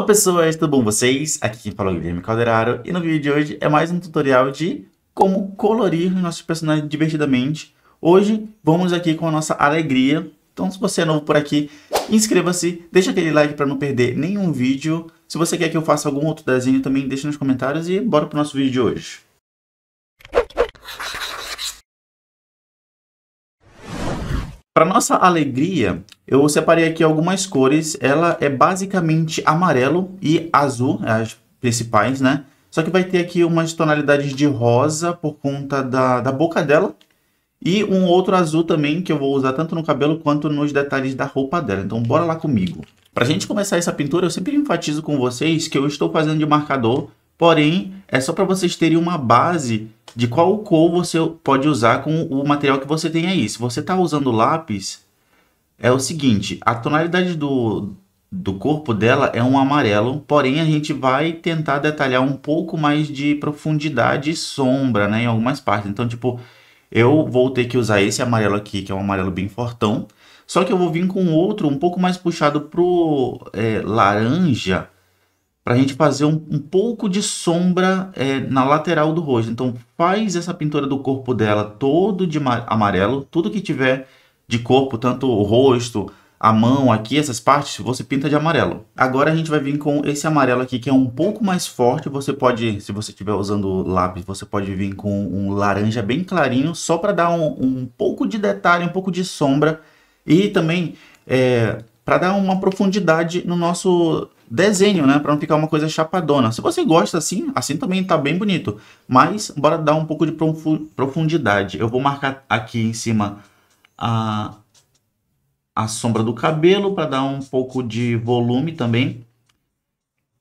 Olá pessoas, tudo bom vocês? Aqui quem fala é o Guilherme Calderaro e no vídeo de hoje é mais um tutorial de como colorir os nossos personagens divertidamente. Hoje vamos aqui com a nossa alegria, então se você é novo por aqui, inscreva-se, deixa aquele like para não perder nenhum vídeo. Se você quer que eu faça algum outro desenho também, deixa nos comentários e bora pro nosso vídeo de hoje. Para nossa alegria, eu separei aqui algumas cores. Ela é basicamente amarelo e azul, é as principais, né? Só que vai ter aqui umas tonalidades de rosa por conta da, da boca dela. E um outro azul também que eu vou usar tanto no cabelo quanto nos detalhes da roupa dela. Então bora lá comigo. Para a gente começar essa pintura, eu sempre enfatizo com vocês que eu estou fazendo de marcador. Porém, é só para vocês terem uma base de qual cor você pode usar com o material que você tem aí. Se você está usando lápis, é o seguinte, a tonalidade do, do corpo dela é um amarelo, porém a gente vai tentar detalhar um pouco mais de profundidade e sombra né, em algumas partes. Então, tipo, eu vou ter que usar esse amarelo aqui, que é um amarelo bem fortão, só que eu vou vir com outro um pouco mais puxado para é, laranja, para a gente fazer um, um, pouco de sombra é, na lateral do rosto. Então faz essa pintura do corpo dela todo de amarelo, tudo que tiver de corpo, tanto o rosto, a mão aqui, essas partes, você pinta de amarelo. Agora a gente vai vir com esse amarelo aqui, que é um pouco mais forte. Você pode, se você estiver usando lápis, você pode vir com um laranja bem clarinho, só para dar um, um, pouco de detalhe, um pouco de sombra. E também é, para dar uma profundidade no nosso desenho, né? Para não ficar uma coisa chapadona. Se você gosta assim, assim também tá bem bonito. Mas bora dar um pouco de profundidade. Eu vou marcar aqui em cima a, a sombra do cabelo para dar um pouco de volume também.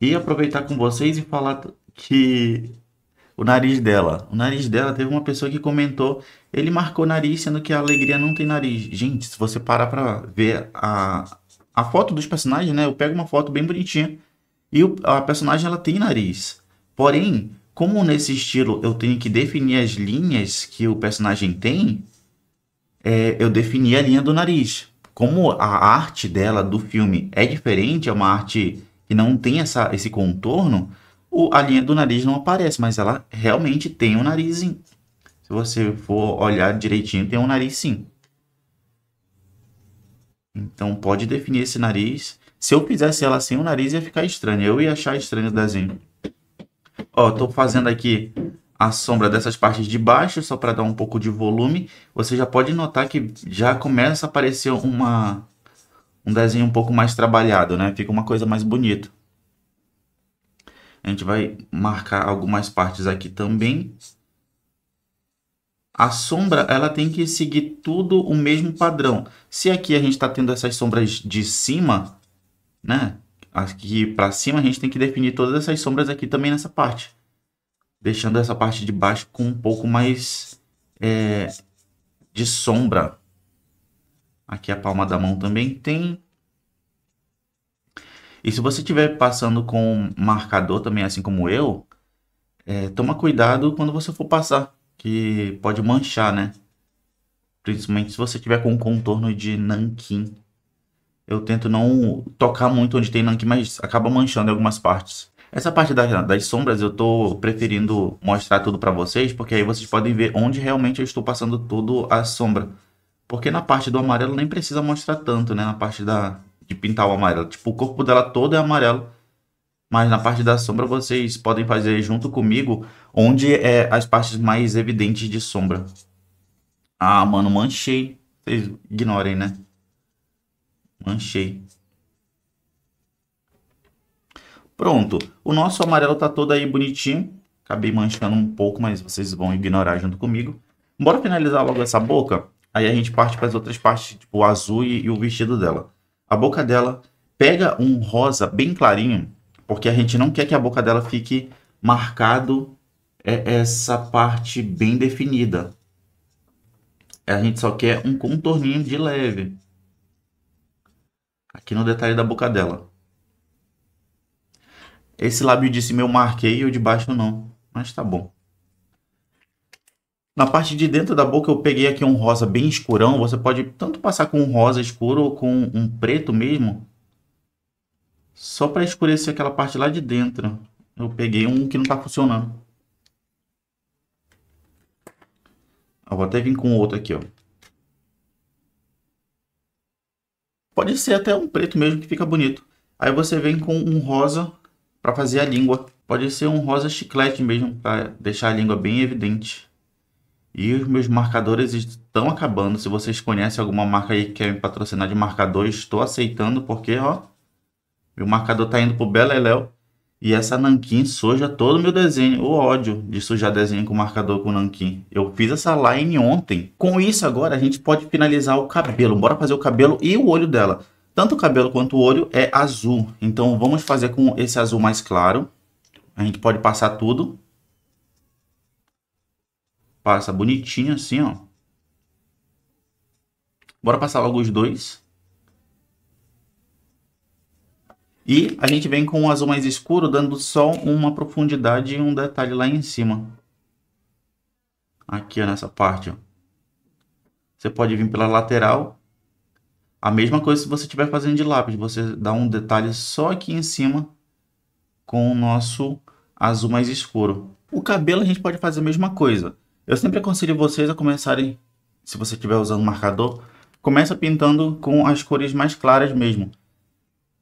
E aproveitar com vocês e falar que o nariz dela. O nariz dela teve uma pessoa que comentou, ele marcou nariz, sendo que a alegria não tem nariz. Gente, se você parar para ver a, a foto dos personagens, né? Eu pego uma foto bem bonitinha e a personagem ela tem nariz. Porém, como nesse estilo eu tenho que definir as linhas que o personagem tem, é, eu defini a linha do nariz. Como a arte dela do filme é diferente, é uma arte que não tem essa, esse contorno, o, a linha do nariz não aparece, mas ela realmente tem um narizinho. Se você for olhar direitinho, tem um nariz sim. Então pode definir esse nariz. Se eu fizesse ela sem assim, o nariz, ia ficar estranho. Eu ia achar estranho o desenho. Ó, tô fazendo aqui a sombra dessas partes de baixo, só para dar um pouco de volume. Você já pode notar que já começa a aparecer uma, um desenho um pouco mais trabalhado, né? Fica uma coisa mais bonita. A gente vai marcar algumas partes aqui também. A sombra ela tem que seguir tudo o mesmo padrão. Se aqui a gente está tendo essas sombras de cima, né? Aqui para cima a gente tem que definir todas essas sombras aqui também nessa parte. Deixando essa parte de baixo com um pouco mais é, de sombra. Aqui a palma da mão também tem. E se você estiver passando com marcador também, assim como eu, é, toma cuidado quando você for passar que pode manchar, né? Principalmente se você tiver com um contorno de nanquim. Eu tento não tocar muito onde tem nanquim, mas acaba manchando em algumas partes. Essa parte das, das sombras eu tô preferindo mostrar tudo para vocês, porque aí vocês podem ver onde realmente eu estou passando tudo a sombra. Porque na parte do amarelo nem precisa mostrar tanto, né? Na parte da, de pintar o amarelo. Tipo, o corpo dela todo é amarelo. Mas na parte da sombra vocês podem fazer junto comigo onde é as partes mais evidentes de sombra. Ah, mano, manchei. Vocês ignorem, né? Manchei. Pronto. O nosso amarelo tá todo aí bonitinho. Acabei manchando um pouco, mas vocês vão ignorar junto comigo. Bora finalizar logo essa boca. Aí a gente parte para as outras partes, tipo o azul e, e o vestido dela. A boca dela pega um rosa bem clarinho, porque a gente não quer que a boca dela fique marcado é essa parte bem definida. A gente só quer um contorninho de leve. Aqui no detalhe da boca dela. Esse lábio de cima eu marquei e o de baixo não. Mas tá bom. Na parte de dentro da boca eu peguei aqui um rosa bem escurão. Você pode tanto passar com um rosa escuro ou com um preto mesmo. Só para escurecer aquela parte lá de dentro. Eu peguei um que não tá funcionando. Eu vou até vir com outro aqui, ó. Pode ser até um preto mesmo que fica bonito. Aí você vem com um rosa para fazer a língua. Pode ser um rosa chiclete mesmo, para deixar a língua bem evidente. E os meus marcadores estão acabando. Se vocês conhecem alguma marca aí que quer me patrocinar de marcador, estou aceitando, porque ó, meu marcador está indo pro Beleléu. E essa nanquim suja todo o meu desenho. O ódio de sujar desenho com marcador com nanquim. Eu fiz essa line ontem. Com isso agora a gente pode finalizar o cabelo. Bora fazer o cabelo e o olho dela. Tanto o cabelo quanto o olho é azul. Então vamos fazer com esse azul mais claro. A gente pode passar tudo. Passa bonitinho assim, ó. Bora passar logo os dois. E a gente vem com um azul mais escuro, dando só uma profundidade e um detalhe lá em cima. Aqui ó, nessa parte. Ó. Você pode vir pela lateral. A mesma coisa se você estiver fazendo de lápis. Você dá um detalhe só aqui em cima com o nosso azul mais escuro. O cabelo a gente pode fazer a mesma coisa. Eu sempre aconselho vocês a começarem, se você estiver usando marcador, começa pintando com as cores mais claras mesmo.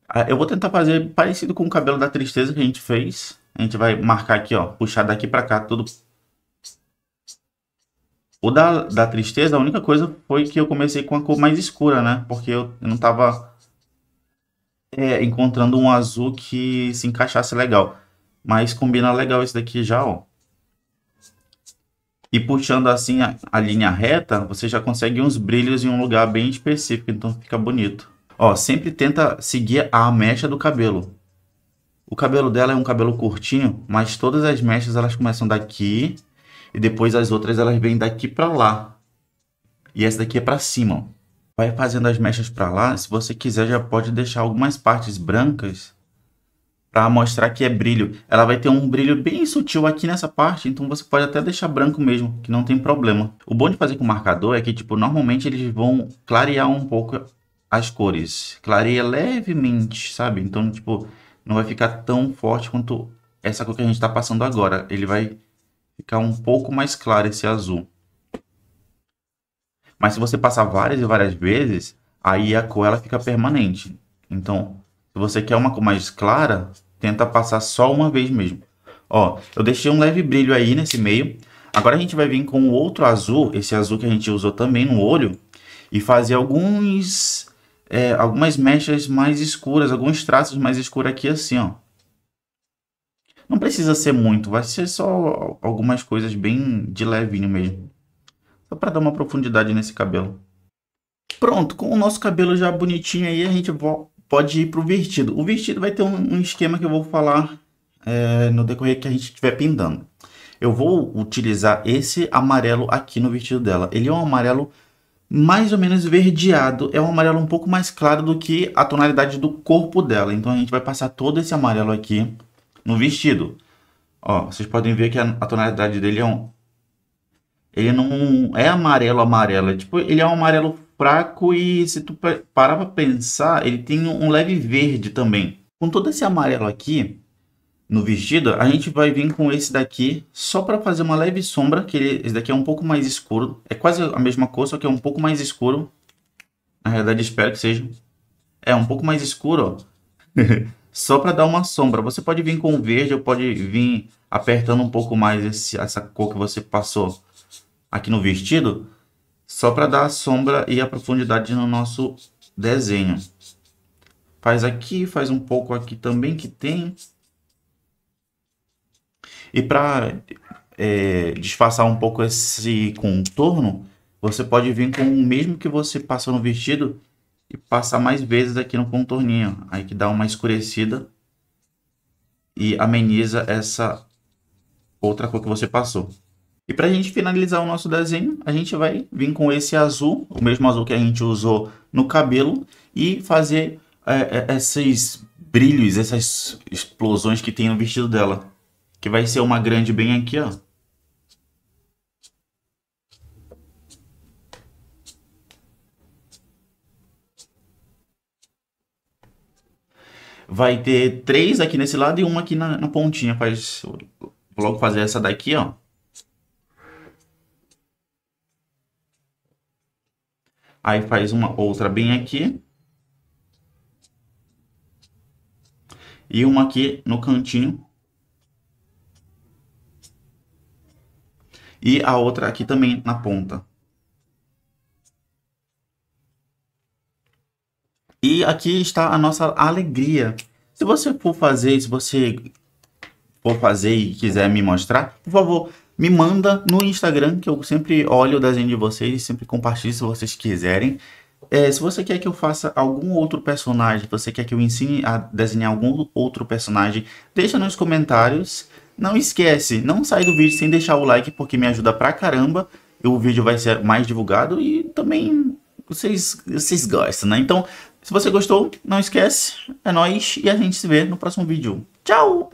Ah, eu vou tentar fazer parecido com o cabelo da tristeza que a gente fez. A gente vai marcar aqui, ó. Puxar daqui pra cá tudo. O da, da tristeza, a única coisa foi que eu comecei com a cor mais escura, né? Porque eu não tava é, encontrando um azul que se encaixasse legal. Mas combina legal esse daqui já, ó. E puxando assim a, a linha reta, você já consegue uns brilhos em um lugar bem específico. Então fica bonito. Ó, sempre tenta seguir a mecha do cabelo. O cabelo dela é um cabelo curtinho, mas todas as mechas elas começam daqui e depois as outras elas vêm daqui para lá. E essa daqui é para cima. Ó. Vai fazendo as mechas para lá. Se você quiser, já pode deixar algumas partes brancas para mostrar que é brilho. Ela vai ter um brilho bem sutil aqui nessa parte, então você pode até deixar branco mesmo, que não tem problema. O bom de fazer com marcador é que, tipo, normalmente eles vão clarear um pouco as cores. Clareia levemente, sabe? Então, tipo, não vai ficar tão forte quanto essa cor que a gente está passando agora. Ele vai ficar um pouco mais claro esse azul. Mas se você passar várias e várias vezes, aí a cor ela fica permanente. Então, se você quer uma cor mais clara, tenta passar só uma vez mesmo. Ó, eu deixei um leve brilho aí nesse meio. Agora a gente vai vir com o outro azul, esse azul que a gente usou também no olho, e fazer alguns é, algumas mechas mais escuras, alguns traços mais escuros aqui assim, ó. Não precisa ser muito, vai ser só algumas coisas bem de levinho mesmo. Só para dar uma profundidade nesse cabelo. Pronto, com o nosso cabelo já bonitinho aí, a gente pode ir pro vestido. O vestido vai ter um, esquema que eu vou falar é, no decorrer que a gente estiver pintando. Eu vou utilizar esse amarelo aqui no vestido dela. Ele é um amarelo mais ou menos verdeado. É um amarelo um pouco mais claro do que a tonalidade do corpo dela. Então a gente vai passar todo esse amarelo aqui no vestido. Ó, vocês podem ver que a, a tonalidade dele é um... Ele não é amarelo, amarelo. É tipo, ele é um amarelo fraco e se tu parar pra pensar, ele tem um leve verde também. Com todo esse amarelo aqui, no vestido, a gente vai vir com esse daqui só para fazer uma leve sombra, que ele, esse daqui é um pouco mais escuro. É quase a mesma cor, só que é um pouco mais escuro. Na realidade, espero que seja. É um pouco mais escuro, ó. só para dar uma sombra. Você pode vir com verde ou pode vir apertando um pouco mais esse, essa cor que você passou aqui no vestido. Só para dar a sombra e a profundidade no nosso desenho. Faz aqui, faz um pouco aqui também que tem. E para é, disfarçar um pouco esse contorno, você pode vir com o mesmo que você passou no vestido e passar mais vezes aqui no contorninho. Aí que dá uma escurecida e ameniza essa outra cor que você passou. E para a gente finalizar o nosso desenho, a gente vai vir com esse azul, o mesmo azul que a gente usou no cabelo, e fazer é, é esses brilhos, essas explosões que tem no vestido dela que vai ser uma grande bem aqui, ó. Vai ter três aqui nesse lado e uma aqui na, na pontinha. Faz, vou logo fazer essa daqui, ó. Aí faz uma outra bem aqui. E uma aqui no cantinho e a outra aqui também na ponta. E aqui está a nossa alegria. Se você for fazer, se você for fazer e quiser me mostrar, por favor, me manda no Instagram, que eu sempre olho o desenho de vocês e sempre compartilho se vocês quiserem. É, se você quer que eu faça algum outro personagem, você quer que eu ensine a desenhar algum outro personagem, deixa nos comentários. Não esquece, não sai do vídeo sem deixar o like porque me ajuda pra caramba. O vídeo vai ser mais divulgado e também vocês, vocês gostam, né? Então, se você gostou, não esquece. É nóis e a gente se vê no próximo vídeo. Tchau!